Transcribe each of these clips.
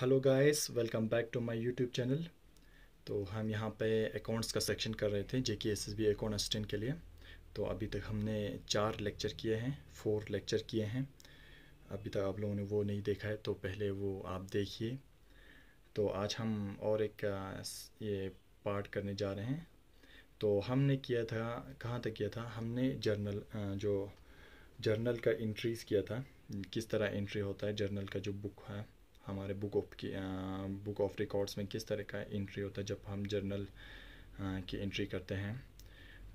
hello guys welcome back to my YouTube channel तो हम यहाँ पे अकाउंट्स का सेक्शन कर रहे थे J K S S B account assistant के लिए तो अभी तक हमने चार लेक्चर किए हैं फोर लेक्चर किए हैं अभी तक आप लोगों ने वो नहीं देखा है तो पहले वो आप देखिए तो आज हम और एक ये पार्ट करने जा रहे हैं तो हमने किया था कहाँ तक किया था हमने जर्नल जो जर्नल का इंट्रीज़ किया था किस तरह इंट्री होता है जर्नल का जो बुक है हमारे बुक ऑफ की बुक ऑफ रिकॉर्ड्स में किस तरह का एंट्री होता है जब हम जर्नल की एंट्री करते हैं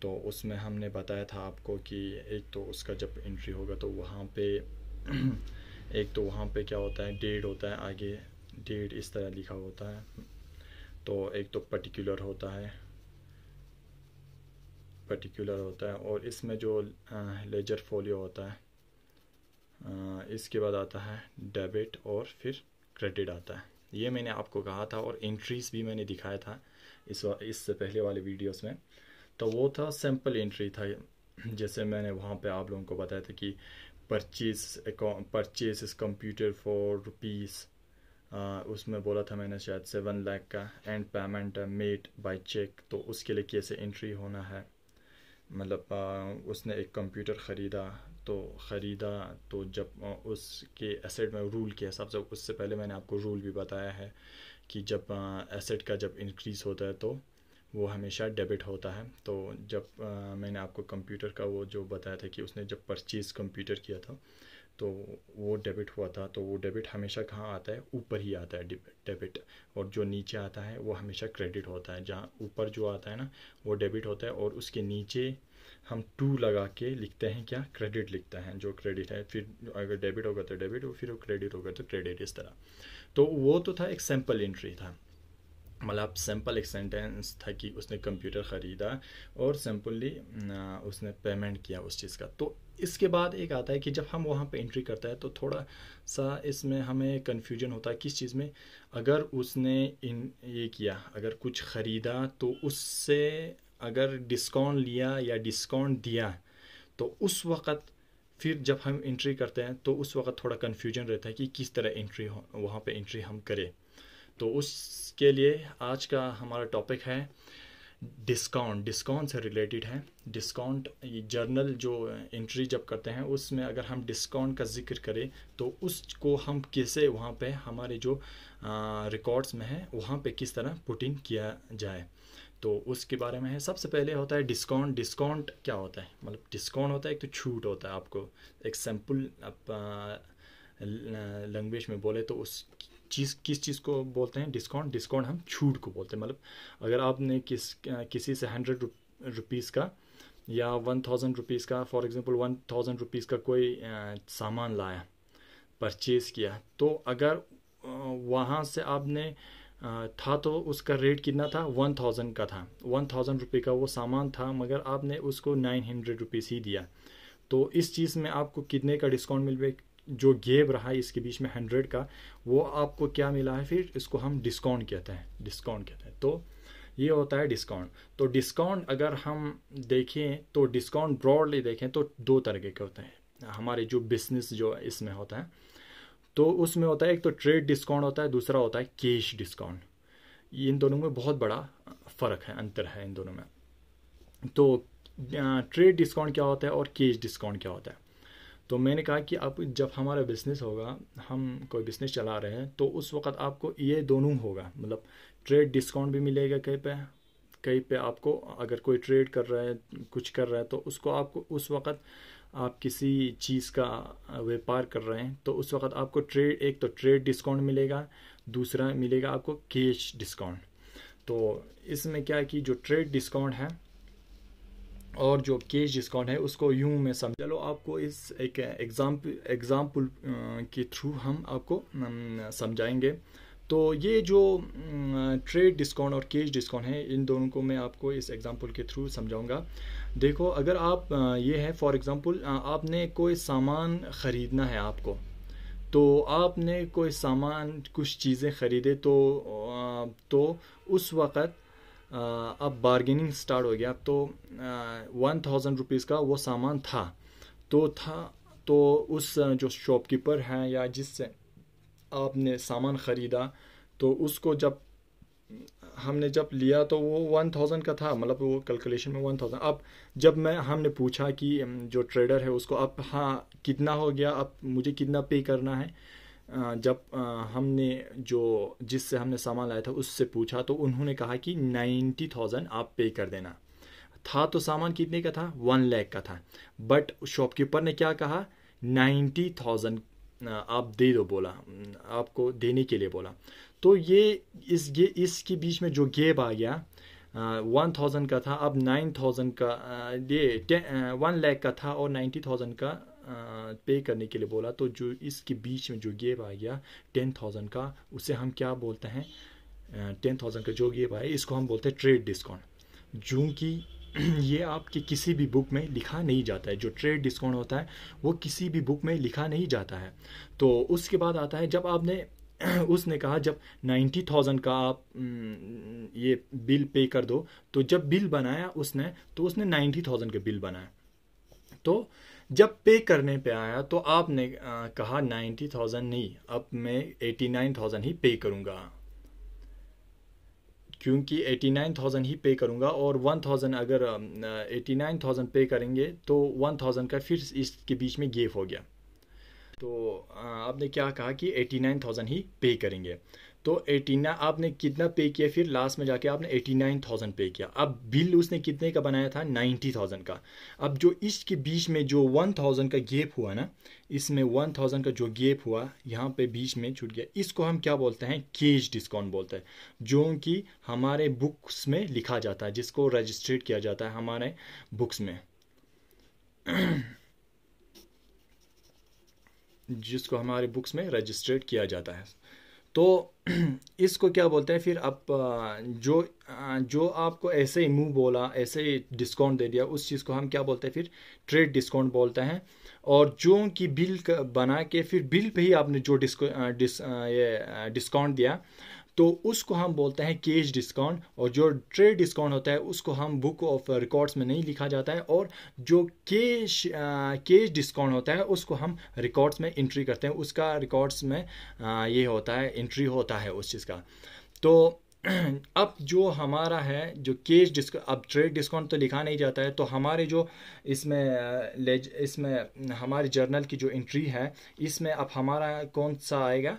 तो उसमें हमने बताया था आपको कि एक तो उसका जब एंट्री होगा तो वहाँ पे एक तो वहाँ पे क्या होता है डेट होता है आगे डेट इस तरह लिखा होता है तो एक तो पर्टिकुलर होता है पर्टिकुलर होता है और इसमें जो लेजर फोलियो होता है इसके बाद आता है डेबिट और फिर क्रेडिट आता है ये मैंने आपको कहा था और एंट्रीज भी मैंने दिखाया था इस इससे पहले वाले वीडियोस में तो वो था सैम्पल एंट्री था जैसे मैंने वहाँ पे आप लोगों को बताया था कि परचेज परचेज इस कंप्यूटर फॉर रुपीज़ उसमें बोला था मैंने शायद सेवन लाख का and payment made by cheque तो उसके लिए कैसे एंट्री होना है मतलब उसने एक कंप्यूटर ख़रीदा तो ख़रीदा तो जब उसके एसेट में रूल के हिसाब से उससे पहले मैंने आपको रूल भी बताया है कि जब एसेट का जब इंक्रीज़ होता है तो वो हमेशा डेबिट होता है तो जब आ, मैंने आपको कंप्यूटर का वो जो बताया था कि उसने जब परचेज़ कंप्यूटर किया था तो वो डेबिट हुआ था तो वो डेबिट हमेशा कहाँ आता है ऊपर ही आता है डेबिट और जो नीचे आता है वो हमेशा क्रेडिट होता है जहाँ ऊपर जो आता है ना वो डेबिट होता है और उसके नीचे हम टू लगा के लिखते हैं क्या क्रेडिट लिखते हैं जो क्रेडिट है फिर अगर डेबिट होगा तो डेबिट और फिर वो क्रेडिट होगा तो क्रेडिट इस तरह तो वो तो था एक सैम्पल एंट्री था मतलब सैम्पल एक सेंटेंस था कि उसने कंप्यूटर ख़रीदा और सैम्पली उसने पेमेंट किया उस चीज़ का तो इसके बाद एक आता है कि जब हम वहाँ पे एंट्री करता है तो थोड़ा सा इसमें हमें कन्फ्यूजन होता है किस चीज़ में अगर उसने इन ये किया अगर कुछ ख़रीदा तो उससे अगर डिस्काउंट लिया या डिस्काउंट दिया तो उस वक्त फिर जब हम इंट्री करते हैं तो उस वक्त थोड़ा कन्फ्यूजन रहता है कि किस तरह एंट्री हो वहाँ पर इंट्री हम करें तो उसके लिए आज का हमारा टॉपिक है डिस्काउंट डिस्काउंट से रिलेटेड है डिस्काउंट जर्नल जो इंट्री जब करते हैं उसमें अगर हम डिस्काउंट का जिक्र करें तो उसको हम कैसे वहाँ पे हमारे जो रिकॉर्ड्स में है वहाँ पे किस तरह पुट इन किया जाए तो उसके बारे में है सबसे पहले होता है डिस्काउंट डिस्काउंट क्या होता है मतलब डिस्काउंट होता है एक तो छूट होता है आपको एक सैम्पल आप लैंग्वेज में बोले तो उस चीज़ किस चीज़ को बोलते हैं डिस्काउंट डिस्काउंट हम छूट को बोलते हैं मतलब अगर आपने किस किसी से हंड्रेड रुपीज़ का या वन थाउजेंड रुपीज़ का for example one thousand rupees का कोई सामान लाया परचेज़ किया तो अगर वहाँ से आपने था तो उसका रेट कितना था वन थाउजेंड का था वन थाउजेंड रुपये का वो सामान था मगर आपने उसको नाइन हंड्रेड रुपीज़ ही दिया तो इस चीज़ में आपको कितने का डिस्काउंट मिल जो गेब रहा है इसके बीच में हंड्रेड का वो आपको क्या मिला है फिर इसको हम डिस्काउंट कहते हैं डिस्काउंट कहते हैं तो ये होता है डिस्काउंट तो डिस्काउंट अगर हम देखें तो डिस्काउंट ब्रॉडली देखें तो दो तरीके के होते हैं हमारे जो बिजनेस जो इसमें होता है तो उसमें होता है एक तो ट्रेड डिस्काउंट होता है दूसरा होता है कैश डिस्काउंट इन दोनों में बहुत बड़ा फ़र्क है अंतर है इन दोनों में तो ट्रेड डिस्काउंट क्या होता है और कैश डिस्काउंट क्या होता है तो मैंने कहा कि अब जब हमारा बिज़नेस होगा हम कोई बिज़नेस चला रहे हैं तो उस वक्त आपको ये दोनों होगा मतलब ट्रेड डिस्काउंट भी मिलेगा कहीं पे कहीं पे आपको अगर कोई ट्रेड कर रहा है कुछ कर रहा है तो उसको आपको उस वक्त आप किसी चीज़ का व्यापार कर रहे हैं तो उस वक्त आपको ट्रेड एक तो ट्रेड डिस्काउंट मिलेगा दूसरा मिलेगा आपको कैश डिस्काउंट तो इसमें क्या है कि जो ट्रेड डिस्काउंट है और जो कैश डिस्काउंट है उसको यूं में समझ चलो आपको इस एक एग्जाम्पल एग्जाम्पल के थ्रू हम आपको समझाएंगे तो ये जो ट्रेड डिस्काउंट और केश डिस्काउंट है इन दोनों को मैं आपको इस एग्ज़ाम्पल के थ्रू समझाऊंगा देखो अगर आप ये है फॉर एग्ज़ाम्पल आपने कोई सामान ख़रीदना है आपको तो आपने कोई सामान कुछ चीज़ें ख़रीदे तो तो उस वक़्त अब बारगेनिंग स्टार्ट हो गया तो वन थाउजेंड रुपीज़ का वो सामान था तो था तो उस जो शॉपकीपर हैं या जिससे आपने सामान ख़रीदा तो उसको जब हमने जब लिया तो वो वन थाउजेंड का था मतलब वो कैलकुलेशन में वन थाउजेंड अब जब मैं हमने पूछा कि जो ट्रेडर है उसको अब हाँ कितना हो गया अब मुझे कितना पे करना है जब हमने जो जिससे हमने सामान लाया था उससे पूछा तो उन्होंने कहा कि नाइन्टी थाउजेंड आप पे कर देना था तो सामान कितने का था वन लैख का था बट शॉपकीपर ने क्या कहा नाइन्टी थाउजेंड आप दे दो बोला आपको देने के लिए बोला तो ये इस ये इसके बीच में जो गेप आ गया वन थाउजेंड का था अब नाइन थाउजेंड का ये वन लैख का था और नाइन्टी थाउजेंड का पे करने के लिए बोला तो जो इसके बीच में जो गेप आ गया टेन थाउजेंड का उसे हम क्या बोलते हैं टेन थाउजेंड का जो गेप आया इसको हम बोलते हैं ट्रेड डिस्काउंट जो की ये आपकी किसी भी बुक में लिखा नहीं जाता है जो ट्रेड डिस्काउंट होता है वो किसी भी बुक में लिखा नहीं जाता है तो उसके बाद आता है जब आपने उसने कहा जब नाइन्टी थाउजेंड का आप ये बिल पे कर दो तो जब बिल बनाया उसने तो उसने नाइन्टी थाउजेंड का बिल बनाया तो जब पे करने पे आया तो आपने कहा नाइन्टी थाउजेंड नहीं अब मैं एटी नाइन थाउजेंड ही पे करूँगा क्योंकि 89,000 ही पे करूंगा और 1,000 अगर 89,000 पे करेंगे तो 1,000 का फिर इसके बीच में गेप हो गया तो आपने क्या कहा कि 89,000 ही पे करेंगे तो एटीना आपने कितना पे किया फिर लास्ट में जाके आपने एटी नाइन थाउजेंड पे किया अब बिल उसने कितने का बनाया था नाइन्टी थाउजेंड का अब जो इसके बीच में जो वन थाउजेंड का गेप हुआ ना इसमें वन थाउजेंड का जो गेप हुआ यहाँ पे बीच में छूट गया इसको हम क्या बोलते हैं केज डिस्काउंट बोलते हैं जो कि हमारे बुक्स में लिखा जाता है जिसको रजिस्ट्रेट किया जाता है हमारे बुक्स में जिसको हमारे बुक्स में रजिस्ट्रेट किया जाता है तो इसको क्या बोलते हैं फिर आप जो जो आपको ऐसे ही मूव बोला ऐसे ही डिस्काउंट दे दिया उस चीज़ को हम क्या बोलते हैं फिर ट्रेड डिस्काउंट बोलते हैं और जो कि बिल बना के फिर बिल पे ही आपने जो डिस्को डिस ये डिस्काउंट दिया तो उसको हम बोलते हैं केज डिस्काउंट और जो ट्रेड डिस्काउंट होता है उसको हम बुक ऑफ रिकॉर्ड्स में नहीं लिखा जाता है और जो केश केज डिस्काउंट होता है उसको हम रिकॉर्ड्स में इंट्री करते हैं उसका रिकॉर्ड्स में आ, ये होता है एंट्री होता है उस चीज़ का तो अब जो हमारा है जो केश डिस्क अब ट्रेड डिस्काउंट तो लिखा नहीं जाता है तो हमारे जो इसमें इसमें हमारे जर्नल की जो एंट्री है इसमें अब हमारा कौन सा आएगा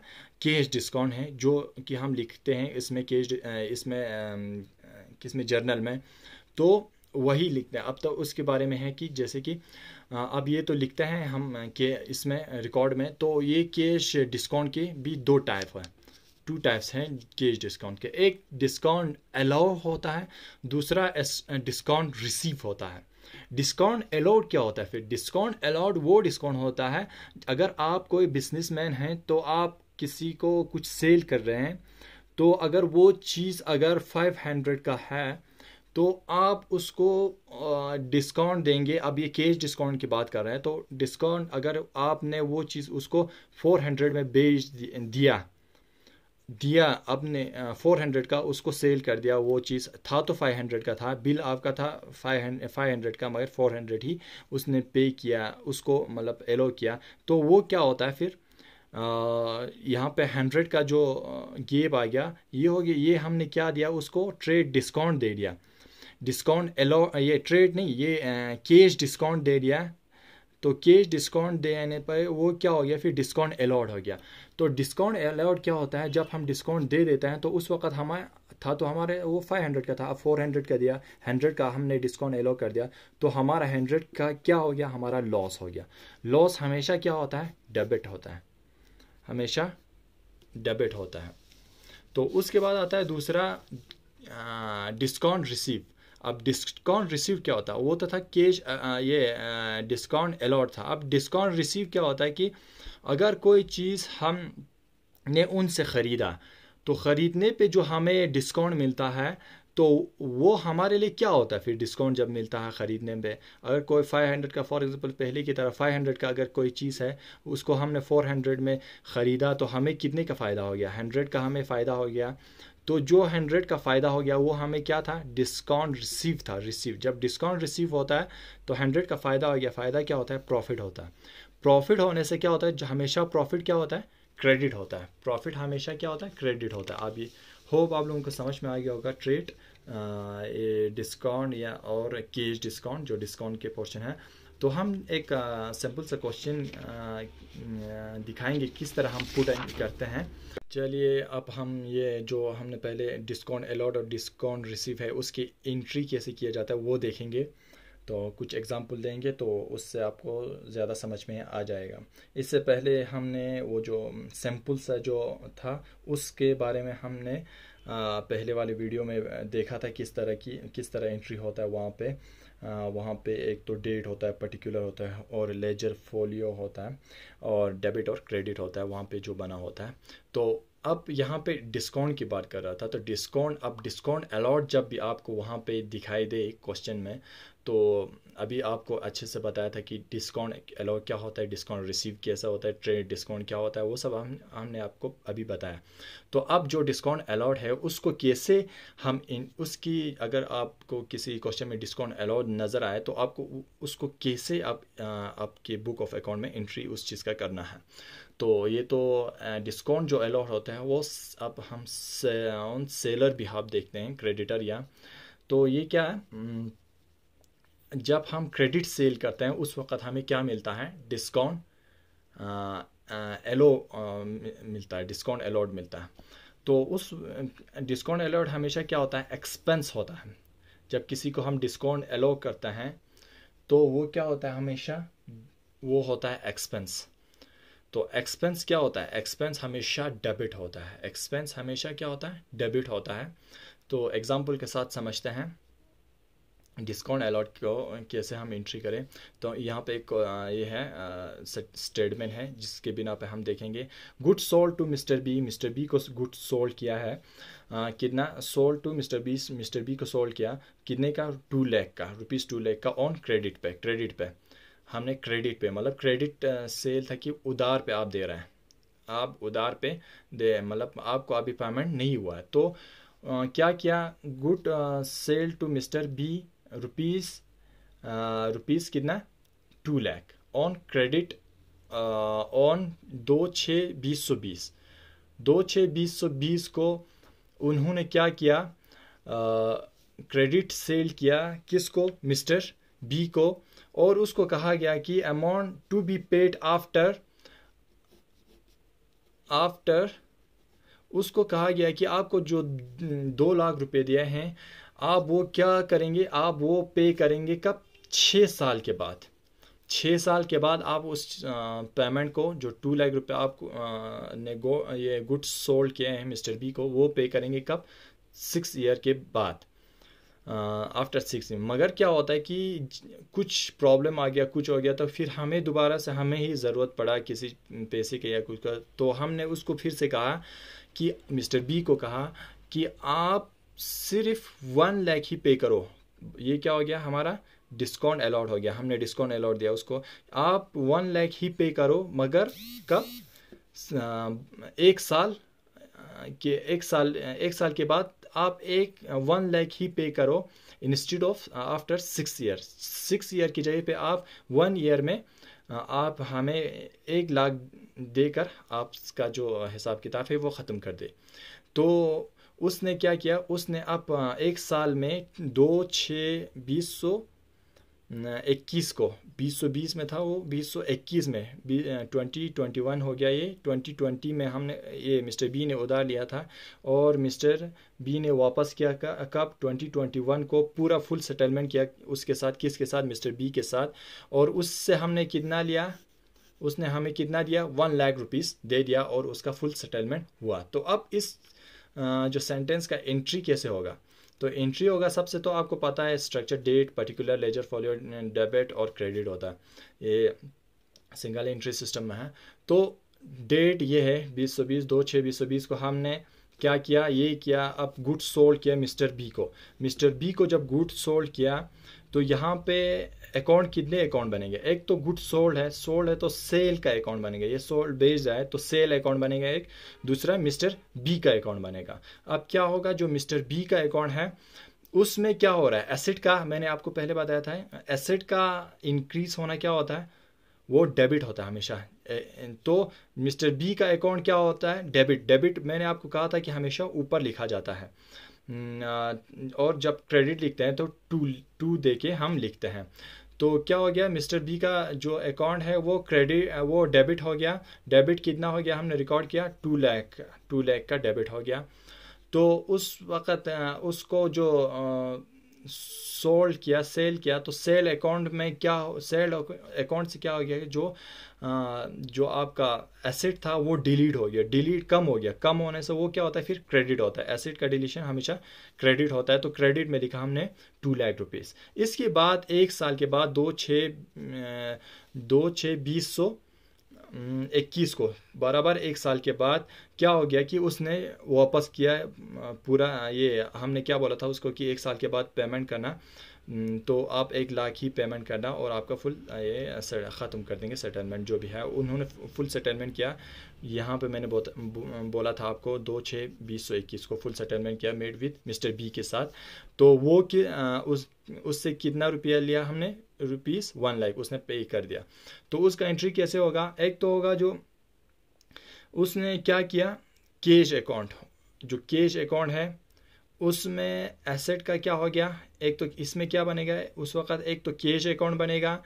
केश डिस्काउंट है जो कि हम लिखते हैं इसमें केश इसमें किसमें जर्नल में तो वही लिखते हैं अब तो उसके बारे में है कि जैसे कि अब ये तो लिखते हैं हम के इसमें रिकॉर्ड में तो ये केश डिस्काउंट के भी दो टाइप हैं टू टाइप्स हैं केज डिस्काउंट के एक डिस्काउंट अलाउ होता है दूसरा डिस्काउंट रिसीव uh, होता है डिस्काउंट अलाउड क्या होता है फिर डिस्काउंट अलाउड वो डिस्काउंट होता है अगर आप कोई बिजनेसमैन हैं तो आप किसी को कुछ सेल कर रहे हैं तो अगर वो चीज़ अगर 500 का है तो आप उसको डिस्काउंट uh, देंगे अब ये केश डिस्काउंट की बात कर रहे हैं तो डिस्काउंट अगर आपने वो चीज़ उसको 400 में बेच दिया दिया आपने फोर हंड्रेड का उसको सेल कर दिया वो चीज़ था तो फाइव हंड्रेड का था बिल आपका था फाइव फाइव हंड्रेड का मगर फोर हंड्रेड ही उसने पे किया उसको मतलब एलो किया तो वो क्या होता है फिर यहाँ पे हंड्रेड का जो गेप आ गया ये हो गया ये हमने क्या दिया उसको ट्रेड डिस्काउंट दे दिया डिस्काउंट एलो ये ट्रेड नहीं ये कैश डिस्काउंट दे दिया तो केश डिस्काउंट देने पर वो क्या हो गया फिर डिस्काउंट अलाउड हो गया तो डिस्काउंट अलाउड क्या होता है जब हम डिस्काउंट दे देते हैं तो उस वक्त हमारे था तो हमारे वो 500 का था अब 400 का दिया 100 का हमने डिस्काउंट एलो कर दिया तो हमारा 100 का क्या हो गया हमारा लॉस हो गया लॉस हमेशा क्या होता है डेबिट होता है हमेशा डेबिट होता है तो उसके बाद आता है दूसरा डिस्काउंट रिसीव अब डिस्काउंट रिसीव क्या होता है वो तो था कैश ये डिस्काउंट अलॉट था अब डिस्काउंट रिसीव क्या होता है कि अगर कोई चीज़ हम ने उनसे ख़रीदा तो ख़रीदने पे जो हमें डिस्काउंट मिलता है तो वो हमारे लिए क्या होता है फिर डिस्काउंट जब मिलता है ख़रीदने में अगर कोई 500 का फॉर एग्ज़ाम्पल पहले की तरह 500 का अगर कोई चीज़ है उसको हमने 400 में ख़रीदा तो हमें कितने का फ़ायदा हो गया 100 का हमें फ़ायदा हो गया तो जो हंड्रेड का फ़ायदा हो गया वो हमें क्या था डिस्काउंट रिसीव था रिसीव जब डिस्काउंट रिसीव होता है तो हंड्रेड का फ़ायदा हो गया फ़ायदा क्या होता है प्रॉफिट होता है प्रॉफिट होने से क्या होता है हमेशा प्रॉफिट क्या होता है क्रेडिट होता है प्रॉफिट हमेशा क्या होता है क्रेडिट होता है आप ये होप आप लोगों को समझ में आ गया होगा ट्रेड डिस्काउंट या और केश डिस्काउंट जो डिस्काउंट के पोर्शन है तो हम एक सिंपल सा क्वेश्चन दिखाएंगे किस तरह हम पुट एंड करते हैं चलिए अब हम ये जो हमने पहले डिस्काउंट अलॉट और डिस्काउंट रिसीव है उसकी एंट्री कैसे किया जाता है वो देखेंगे तो कुछ एग्जाम्पल देंगे तो उससे आपको ज़्यादा समझ में आ जाएगा इससे पहले हमने वो जो सैम्पल सा जो था उसके बारे में हमने पहले वाले वीडियो में देखा था किस तरह की किस तरह एंट्री होता है वहाँ पर वहाँ पे एक तो डेट होता है पर्टिकुलर होता है और लेजर फोलियो होता है और डेबिट और क्रेडिट होता है वहाँ पे जो बना होता है तो अब यहाँ पे डिस्काउंट की बात कर रहा था तो डिस्काउंट अब डिस्काउंट अलॉट जब भी आपको वहाँ पे दिखाई दे क्वेश्चन में तो अभी आपको अच्छे से बताया था कि डिस्काउंट अलाउ क्या होता है डिस्काउंट रिसीव कैसा होता है ट्रेड डिस्काउंट क्या होता है वो सब हम हमने आपको अभी बताया तो अब जो डिस्काउंट अलाउड है उसको कैसे हम इन उसकी अगर आपको किसी क्वेश्चन में डिस्काउंट अलाउड नज़र आए तो आपको उसको कैसे आप आपके बुक ऑफ अकाउंट में एंट्री उस चीज़ का करना है तो ये तो डिस्काउंट जो अलाउड होता है वो अब हम से, ऑन सेलर आप देखते हैं क्रेडिटर या तो ये क्या है जब हम क्रेडिट सेल करते हैं उस वक्त हमें क्या मिलता है डिस्काउंट एलो मिलता है डिस्काउंट अलाउड मिलता है तो उस डिस्काउंट अलाउड हमेशा क्या होता है एक्सपेंस होता है जब किसी को हम डिस्काउंट एलो करते हैं तो वो क्या होता है हमेशा वो होता है एक्सपेंस तो एक्सपेंस क्या होता है एक्सपेंस हमेशा डेबिट होता है एक्सपेंस हमेशा क्या होता है डेबिट होता है तो एग्ज़ाम्पल के साथ समझते हैं डिस्काउंट अलॉट को कैसे हम एंट्री करें तो यहाँ पे एक ये है स्टेटमेंट है जिसके बिना पे हम देखेंगे good sold to mister B mister B को गुड सोल्ड किया है आ, कितना sold to mister B mister B को सोल्ड किया कितने का टू लैख का रुपीज़ टू लैख का ऑन क्रेडिट पे क्रेडिट पे हमने क्रेडिट पे मतलब क्रेडिट सेल था कि उधार पे आप दे रहे हैं आप उधार पे दे मतलब आपको अभी पेमेंट नहीं हुआ है तो आ, क्या किया good sale to mister B rupees rupees uh, कितना two lakh on credit on दो छः बीस सौ बीस दो छः बीस सौ बीस को उन्होंने क्या किया क्रेडिट uh, सेल किया किसको मिस्टर बी को और उसको कहा गया कि amount to be paid after after उसको कहा गया कि आपको जो दो लाख रुपए दिए हैं आप वो क्या करेंगे आप वो पे करेंगे कब छः साल के बाद छः साल के बाद आप उस पेमेंट को जो टू लाख रुपये आप ने गो ये गुड्स सोल्ड किए हैं मिस्टर बी को वो पे करेंगे कब सिक्स ईयर के बाद आफ्टर सिक्स मगर क्या होता है कि कुछ प्रॉब्लम आ गया कुछ हो गया तो फिर हमें दोबारा से हमें ही ज़रूरत पड़ा किसी पैसे के या कुछ का तो हमने उसको फिर से कहा कि मिस्टर बी को कहा कि आप सिर्फ वन लैख ही पे करो ये क्या हो गया हमारा डिस्काउंट अलाउड हो गया हमने डिस्काउंट अलाउड दिया उसको आप वन लैख ही पे करो मगर कब एक साल के एक साल एक साल के बाद आप एक वन लैख ही पे करो instead of after six year six year की जगह पे आप वन ईयर में आप हमें एक लाख देकर आपका जो हिसाब किताब है वो ख़त्म कर दे तो उसने क्या किया उसने आप एक साल में दो छः बीस सौ इक्कीस को बीस सौ बीस में था वो बीस सौ इक्कीस में ट्वेंटी ट्वेंटी वन हो गया ये ट्वेंटी ट्वेंटी में हमने ये मिस्टर बी ने उधार लिया था और मिस्टर बी ने वापस किया कब ट्वेंटी ट्वेंटी वन को पूरा फुल सेटलमेंट किया उसके साथ किसके साथ मिस्टर बी के साथ और उससे हमने कितना लिया उसने हमें कितना दिया वन लाख रुपीज़ दे दिया और उसका फुल सेटलमेंट हुआ तो अब इस जो सेंटेंस का एंट्री कैसे होगा तो एंट्री होगा सबसे तो आपको पता है structure date particular ledger folio debit और क्रेडिट होता है ये सिंगल एंट्री सिस्टम में है तो डेट ये है बीस सौ बीस दो छः बीस सौ बीस को हमने क्या किया ये किया अब गुड सोल्ड किया मिस्टर बी को मिस्टर बी को जब गुड सोल्ड किया तो यहाँ पे अकाउंट कितने अकाउंट बनेंगे एक तो गुड सोल्ड है सोल्ड है तो सेल का अकाउंट बनेगा ये सोल्ड बेस्ड है तो सेल अकाउंट बनेगा एक दूसरा मिस्टर बी का अकाउंट बनेगा अब क्या होगा जो मिस्टर बी का अकाउंट है उसमें क्या हो रहा है एसेट का मैंने आपको पहले बताया था एसेट का इंक्रीज होना क्या होता है वो डेबिट होता है हमेशा तो मिस्टर बी का अकाउंट क्या होता है डेबिट डेबिट मैंने आपको कहा था कि हमेशा ऊपर लिखा जाता है हम्म, और जब क्रेडिट लिखते हैं तो टू टू दे के हम लिखते हैं तो क्या हो गया मिस्टर बी का जो अकाउंट है वो क्रेडिट वो डेबिट हो गया डेबिट कितना हो गया हमने रिकॉर्ड किया टू लैख टू लैख का डेबिट हो गया तो उस वक्त उसको जो सोल्ड किया सेल किया तो सेल अकाउंट में क्या सेल अकाउंट से क्या हो गया कि जो जो आपका एसेट था वो डिलीट हो गया डिलीट कम हो गया कम होने से वो क्या होता है फिर क्रेडिट होता है एसेट का डिलीशन हमेशा क्रेडिट होता है तो क्रेडिट में लिखा हमने टू लाख रुपीज़ इसके बाद एक साल के बाद दो छः दो छ बीस सौ हम्म, इक्कीस को बराबर एक साल के बाद क्या हो गया कि उसने वापस किया पूरा ये हमने क्या बोला था उसको कि एक साल के बाद पेमेंट करना हम्म, तो आप एक लाख ही पेमेंट करना और आपका फुल ये ख़त्म कर देंगे सेटलमेंट जो भी है उन्होंने फुल सेटलमेंट किया यहाँ पे मैंने बहुत बोला था आपको दो छः बीस सौ इक्कीस को फुल सेटलमेंट किया मेड विद मिस्टर बी के साथ तो वो कि उस उससे कितना रुपया लिया हमने रुपीज़ वन लाख उसने पे कर दिया तो उसका एंट्री कैसे होगा एक तो होगा जो उसने क्या किया कैश अकाउंट जो कैश अकाउंट है उसमें एसेट का क्या हो गया एक तो इसमें क्या बनेगा उस वक्त एक तो कैश अकाउंट बनेगा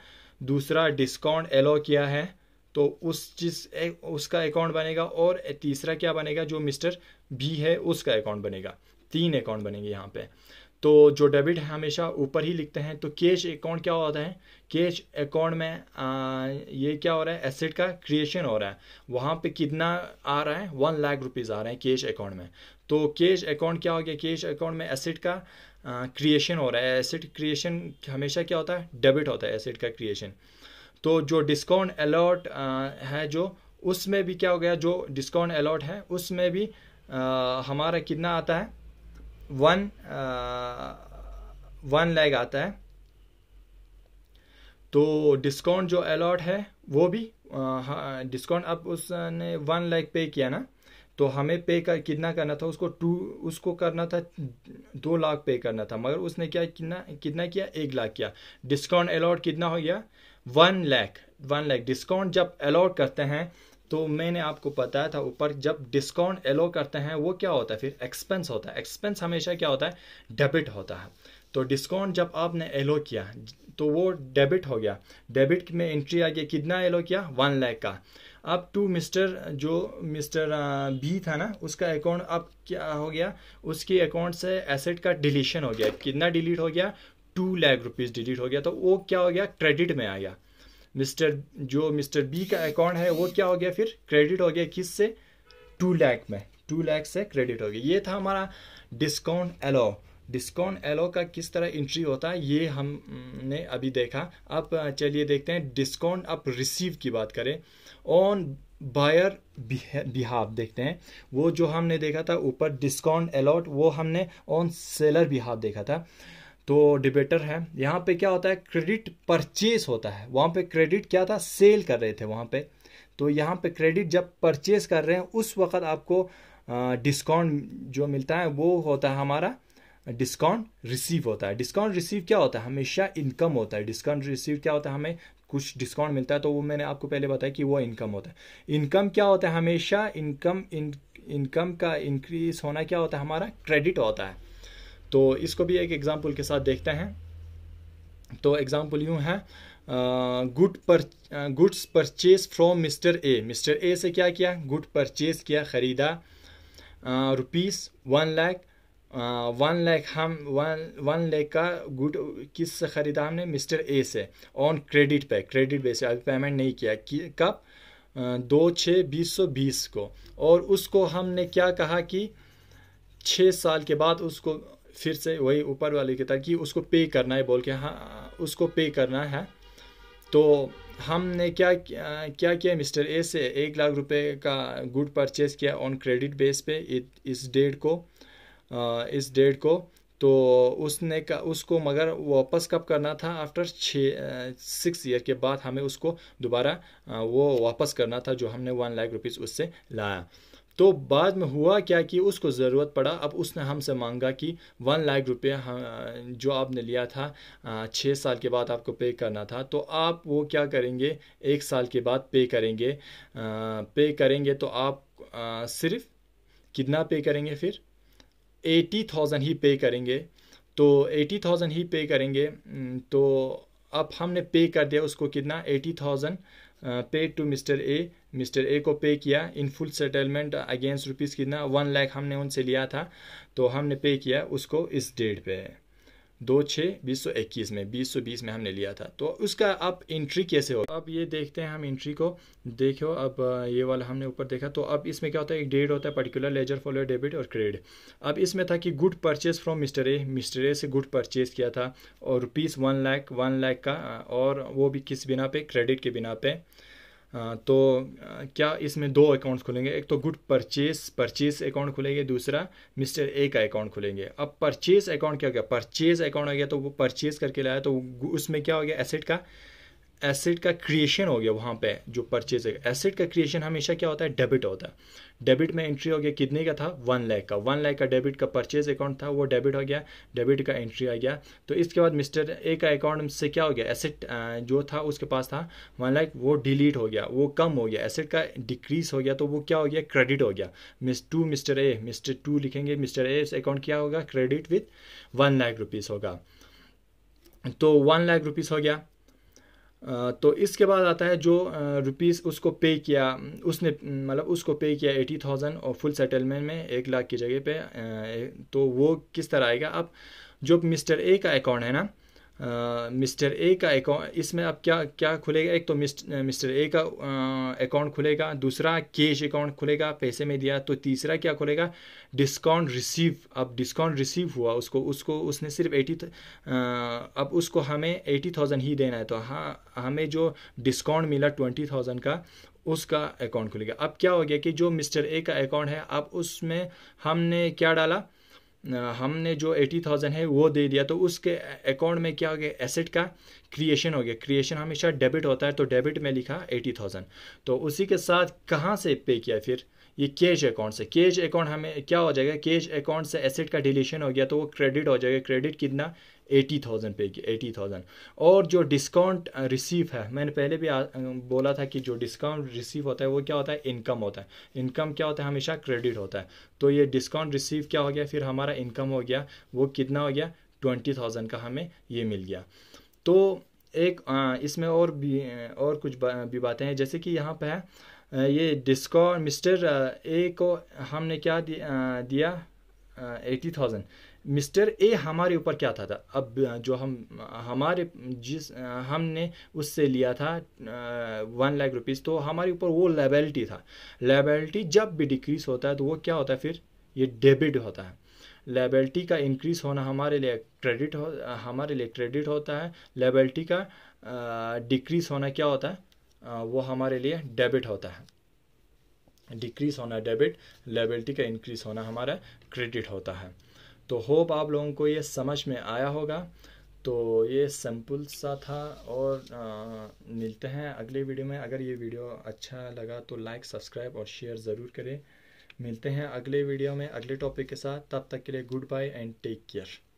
दूसरा डिस्काउंट एलो किया है तो उस चीज एक, उसका अकाउंट बनेगा और तीसरा क्या बनेगा जो मिस्टर बी है उसका अकाउंट बनेगा तीन अकाउंट बनेंगे यहाँ पे तो जो डेबिट है हमेशा ऊपर ही लिखते हैं तो कैश अकाउंट क्या होता है कैश अकाउंट में आ, ये क्या हो रहा है एसेट का क्रिएशन हो रहा है वहाँ पे कितना आ रहा है वन लाख रुपीज़ आ रहे हैं कैश अकाउंट में तो कैश अकाउंट क्या हो गया कैश अकाउंट में एसेट का क्रिएशन हो रहा है एसेट क्रिएशन हमेशा क्या होता है डेबिट होता है एसेट का क्रिएशन तो जो डिस्काउंट अलॉट है जो उसमें भी क्या हो गया जो डिस्काउंट अलॉट है उसमें भी आ, हमारा कितना आता है वन वन लैग आता है तो डिस्काउंट जो अलॉट है वो भी डिस्काउंट अब उसने वन लैख पे किया ना तो हमें पे कर कितना करना था उसको टू उसको करना था दो लाख पे करना था मगर उसने क्या कितना कितना किया एक लाख किया डिस्काउंट अलॉट कितना हो गया one lakh one lakh discount जब अलॉट करते हैं तो मैंने आपको बताया था ऊपर जब डिस्काउंट एलो करते हैं वो क्या होता है फिर एक्सपेंस होता है एक्सपेंस हमेशा क्या होता है डेबिट होता है तो डिस्काउंट जब आपने एलो किया तो वो डेबिट हो गया डेबिट में एंट्री आ गया कितना एलो किया वन लैख का अब टू मिस्टर जो मिस्टर बी था ना उसका अकाउंट अब क्या हो गया उसकी अकाउंट से एसेट का डिलीशन हो गया कितना डिलीट हो गया टू लैख रुपीज़ डिलीट हो गया तो वो क्या हो गया क्रेडिट में आ गया मिस्टर जो मिस्टर बी का अकाउंट है वो क्या हो गया फिर क्रेडिट हो गया किस से टू लैख में टू लैख से क्रेडिट हो गया ये था हमारा डिस्काउंट एलो डिस्काउंट एलो का किस तरह इंट्री होता है ये हमने अभी देखा अब चलिए देखते हैं डिस्काउंट अब रिसीव की बात करें ऑन बायर बिहाब देखते हैं वो जो हमने देखा था ऊपर डिस्काउंट अलॉट वो हमने ऑन सेलर बिहाब देखा था तो डिबेटर है यहाँ पे क्या होता है क्रेडिट परचेज होता है वहाँ पे क्रेडिट क्या था सेल कर रहे थे वहाँ पे तो यहाँ पे क्रेडिट जब परचेज कर रहे हैं उस वक्त आपको डिस्काउंट जो मिलता है वो होता है हमारा डिस्काउंट रिसीव होता है डिस्काउंट रिसीव क्या होता है हमेशा इनकम होता है डिस्काउंट रिसीव क्या होता है हमें कुछ डिस्काउंट मिलता है तो वो मैंने आपको पहले बताया कि वो इनकम होता है इनकम क्या होता है हमेशा इनकम इनकम का इंक्रीज होना क्या होता है हमारा क्रेडिट होता है तो इसको भी एक एग्ज़ाम्पल के साथ देखते हैं तो एग्ज़ाम्पल यूँ है गुड पर goods purchase from mister A mister A से क्या किया गुड परचेज किया ख़रीदा rupees one lakh one lakh हम वन वन लैख का गुड किस से ख़रीदा हमने मिस्टर ए से ऑन क्रेडिट पे क्रेडिट बेस अभी पेमेंट नहीं किया कि, कब दो छः बीस सौ बीस को और उसको हमने क्या कहा कि छः साल के बाद उसको फिर से वही ऊपर वाली के तहत कि उसको पे करना है बोल के हाँ उसको पे करना है तो हमने क्या क्या किया मिस्टर ए से एक लाख रुपए का गुड परचेज किया ऑन क्रेडिट बेस पे इस डेट को इस डेट को तो उसने का उसको मगर वापस कब करना था आफ्टर छः सिक्स ईयर के बाद हमें उसको दोबारा वो वापस करना था जो हमने वन लाख रुपीज़ उससे लाया तो बाद में हुआ क्या कि उसको ज़रूरत पड़ा अब उसने हमसे मांगा कि वन लाख रुपये जो आपने लिया था छः साल के बाद आपको पे करना था तो आप वो क्या करेंगे एक साल के बाद पे करेंगे पे करेंगे तो आप सिर्फ कितना पे करेंगे फिर एटी थाउजेंड ही पे करेंगे तो एटी थाउजेंड ही पे करेंगे हम्म, तो अब हमने पे कर दिया उसको कितना eighty thousand pay to mister A mister A को पे किया in full settlement against rupees कितना वन लाख हमने उनसे लिया था तो हमने पे किया उसको इस डेट पे दो छः बीस सौ इक्कीस में बीस सौ बीस में हमने लिया था तो उसका अब इंट्री कैसे हो अब ये देखते हैं हम इंट्री को देखो अब ये वाला हमने ऊपर देखा तो अब इसमें क्या होता है एक डेट होता है पर्टिकुलर लेजर फॉलो डेबिट और क्रेडिट अब इसमें था कि good purchase from mister A mister A से गुड परचेज किया था और rupees one lakh one lakh का और वो भी किस बिना पे क्रेडिट के बिना पे हाँ, तो क्या इसमें दो अकाउंट खुलेंगे एक तो गुड परचेस परचेस अकाउंट खुलेंगे दूसरा मिस्टर ए का अकाउंट खुलेंगे अब परचेज अकाउंट क्या हो गया परचेज अकाउंट आ गया तो वो परचेज करके लाया तो उसमें क्या हो गया एसेट का एसेट का क्रिएशन हो गया वहाँ पे जो परचेज है एसेट का क्रिएशन हमेशा क्या होता है डेबिट होता है डेबिट में एंट्री हो गया कितने का था वन लाख का वन लाख का डेबिट का परचेज अकाउंट था वो डेबिट हो गया डेबिट का एंट्री आ गया तो इसके बाद मिस्टर ए का अकाउंट से क्या हो गया एसेट जो था उसके पास था वन लाख वो डिलीट हो गया वो कम हो गया एसेट का डिक्रीज हो गया तो वो क्या हो गया क्रेडिट हो गया miss to mister A mister to लिखेंगे मिस्टर ए अकाउंट क्या होगा credit with one lakh rupees होगा तो वन लाख रुपीज़ हो गया तो इसके बाद आता है जो रुपीस उसको पे किया उसने मतलब उसको पे किया एटी थाउजेंड और फुल सेटलमेंट में एक लाख की जगह पे तो वो किस तरह आएगा अब जो मिस्टर ए का अकाउंट है ना मिस्टर ए का अकाउंट इसमें अब क्या क्या खुलेगा एक तो मिस्टर ए का अकाउंट खुलेगा दूसरा कैश अकाउंट खुलेगा पैसे में दिया तो तीसरा क्या खुलेगा डिस्काउंट रिसीव अब डिस्काउंट रिसीव हुआ उसको उसको उसने सिर्फ एटी अब उसको हमें एटी थाउजेंड ही देना है तो हाँ हमें जो डिस्काउंट मिला ट्वेंटी थाउजेंड का उसका अकाउंट खुलेगा अब क्या हो गया कि जो मिस्टर ए का अकाउंट है अब उसमें हमने क्या डाला हमने जो एटी थाउजेंड है वो दे दिया तो उसके अकाउंट में क्या हो गया एसेट का क्रिएशन हो गया क्रिएशन हमेशा डेबिट होता है तो डेबिट में लिखा एटी थाउजेंड तो उसी के साथ कहाँ से पे किया फिर ये कैश अकाउंट से कैश अकाउंट हमें क्या हो जाएगा कैश अकाउंट से एसेट का डिलीशन हो गया तो वो क्रेडिट हो जाएगा क्रेडिट कितना एटी थाउजेंड पे की एटी थाउजेंड और जो डिस्काउंट रिसीव है मैंने पहले भी आ, बोला था कि जो डिस्काउंट रिसीव होता है वो क्या होता है इनकम होता है इनकम क्या होता है हमेशा क्रेडिट होता है तो ये डिस्काउंट रिसीव क्या हो गया फिर हमारा इनकम हो गया वो कितना हो गया ट्वेंटी थाउजेंड का हमें ये मिल गया तो एक इसमें और भी और कुछ बा, भी बातें हैं जैसे कि यहाँ पर है ये डिस्काउंट मिस्टर ए को हमने क्या दिया एटी थाउजेंड मिस्टर ए हमारे ऊपर क्या था, था अब जो हम हमारे जिस हमने उससे लिया था वन लाख रुपीज़ तो हमारे ऊपर वो लेबलिटी था लेबलिटी जब भी डिक्रीज होता है तो वो क्या होता है फिर ये डेबिट होता है लेबलिटी का इंक्रीज होना हमारे लिए क्रेडिट हो हमारे लिए क्रेडिट होता है लेबलिटी का डिक्रीज होना क्या होता है वो हमारे लिए डेबिट होता है डिक्रीज होना डेबिट लेबलिटी का इंक्रीज होना हमारा क्रेडिट होता है तो होप आप लोगों को ये समझ में आया होगा तो ये सिंपल सा था और आ, मिलते हैं अगले वीडियो में अगर ये वीडियो अच्छा लगा तो लाइक सब्सक्राइब और शेयर ज़रूर करें मिलते हैं अगले वीडियो में अगले टॉपिक के साथ तब तक के लिए good bye and take care